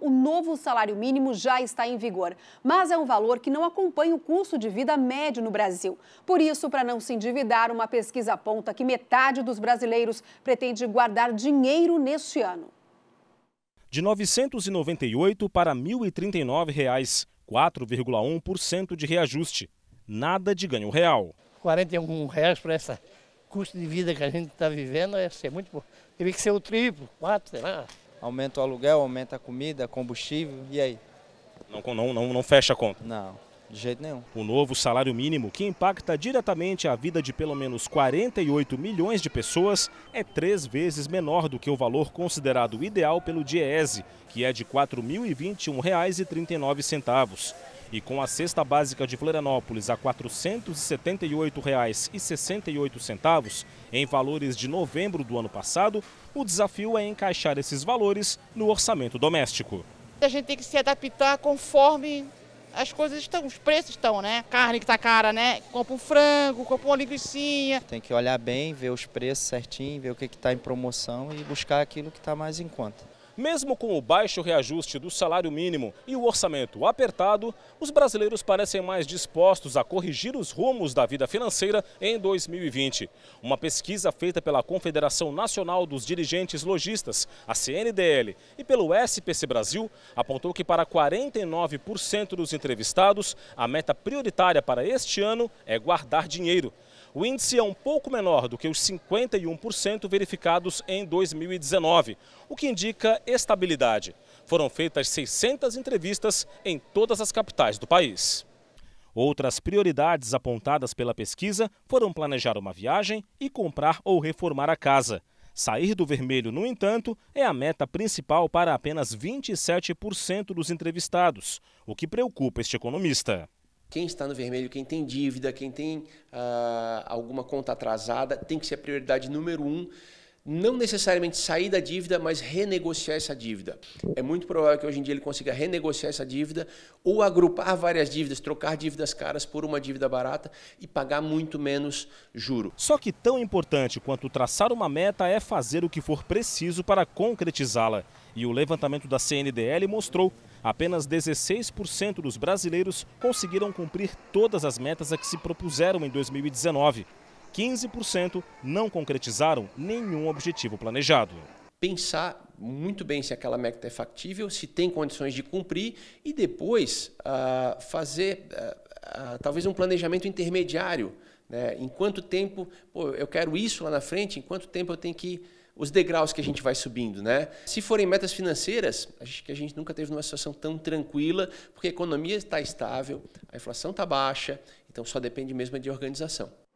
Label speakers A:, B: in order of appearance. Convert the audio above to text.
A: o novo salário mínimo já está em vigor, mas é um valor que não acompanha o custo de vida médio no Brasil. Por isso, para não se endividar, uma pesquisa aponta que metade dos brasileiros pretende guardar dinheiro neste ano. De R$ 998 para R$ 1.039, 4,1% de reajuste. Nada de ganho real.
B: R$ 41 reais para essa custo de vida que a gente está vivendo é ser muito bom. Teria que ser o triplo, quatro, sei lá aumenta o aluguel, aumenta a comida,
A: combustível, e aí? Não, não, não, não fecha a conta? Não, de jeito nenhum. O novo salário mínimo, que impacta diretamente a vida de pelo menos 48 milhões de pessoas, é três vezes menor do que o valor considerado ideal pelo Diese, que é de R$ 4.021,39 e com a cesta básica de Florianópolis a R$ 478,68, em valores de novembro do ano passado, o desafio é encaixar esses valores no orçamento doméstico.
B: A gente tem que se adaptar conforme as coisas estão, os preços estão, né? Carne que está cara, né? Compra um frango, compra uma linguiça. Tem que olhar bem, ver os preços certinho, ver o que está em promoção e buscar aquilo que está mais em conta.
A: Mesmo com o baixo reajuste do salário mínimo e o orçamento apertado, os brasileiros parecem mais dispostos a corrigir os rumos da vida financeira em 2020. Uma pesquisa feita pela Confederação Nacional dos Dirigentes Logistas, a CNDL, e pelo SPC Brasil, apontou que para 49% dos entrevistados, a meta prioritária para este ano é guardar dinheiro. O índice é um pouco menor do que os 51% verificados em 2019, o que indica estabilidade. Foram feitas 600 entrevistas em todas as capitais do país. Outras prioridades apontadas pela pesquisa foram planejar uma viagem e comprar ou reformar a casa. Sair do vermelho, no entanto, é a meta principal para apenas 27% dos entrevistados, o que preocupa este economista.
B: Quem está no vermelho, quem tem dívida, quem tem uh, alguma conta atrasada, tem que ser a prioridade número um. Não necessariamente sair da dívida, mas renegociar essa dívida. É muito provável que hoje em dia ele consiga renegociar essa dívida ou agrupar várias dívidas, trocar dívidas caras por uma
A: dívida barata e pagar muito menos juro. Só que tão importante quanto traçar uma meta é fazer o que for preciso para concretizá-la. E o levantamento da CNDL mostrou apenas 16% dos brasileiros conseguiram cumprir todas as metas a que se propuseram em 2019. 15% não concretizaram nenhum objetivo planejado. Pensar muito bem se aquela meta é factível, se tem
B: condições de cumprir e depois uh, fazer uh, uh, talvez um planejamento intermediário. Né? Em quanto tempo pô, eu quero isso lá na frente, em quanto tempo eu tenho que os degraus que a gente vai subindo, né? Se forem metas financeiras, acho que a gente nunca teve uma situação tão tranquila, porque a economia está estável, a inflação está baixa, então só depende mesmo de organização.